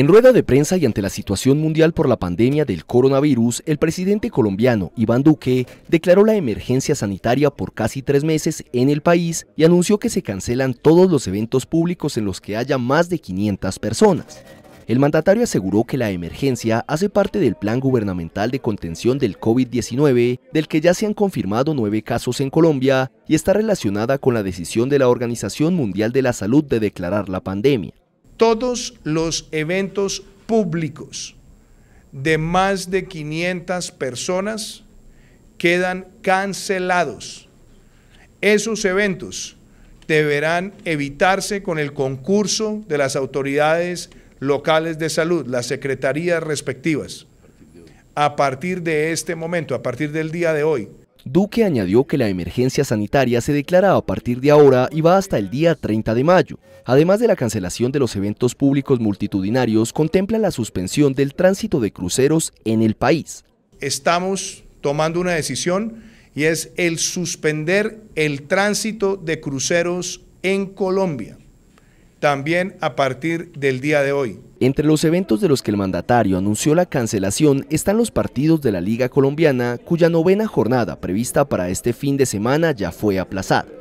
En rueda de prensa y ante la situación mundial por la pandemia del coronavirus, el presidente colombiano Iván Duque declaró la emergencia sanitaria por casi tres meses en el país y anunció que se cancelan todos los eventos públicos en los que haya más de 500 personas. El mandatario aseguró que la emergencia hace parte del plan gubernamental de contención del COVID-19, del que ya se han confirmado nueve casos en Colombia y está relacionada con la decisión de la Organización Mundial de la Salud de declarar la pandemia todos los eventos públicos de más de 500 personas quedan cancelados. Esos eventos deberán evitarse con el concurso de las autoridades locales de salud, las secretarías respectivas, a partir de este momento, a partir del día de hoy. Duque añadió que la emergencia sanitaria se declara a partir de ahora y va hasta el día 30 de mayo. Además de la cancelación de los eventos públicos multitudinarios, contempla la suspensión del tránsito de cruceros en el país. Estamos tomando una decisión y es el suspender el tránsito de cruceros en Colombia también a partir del día de hoy. Entre los eventos de los que el mandatario anunció la cancelación están los partidos de la Liga Colombiana, cuya novena jornada prevista para este fin de semana ya fue aplazada.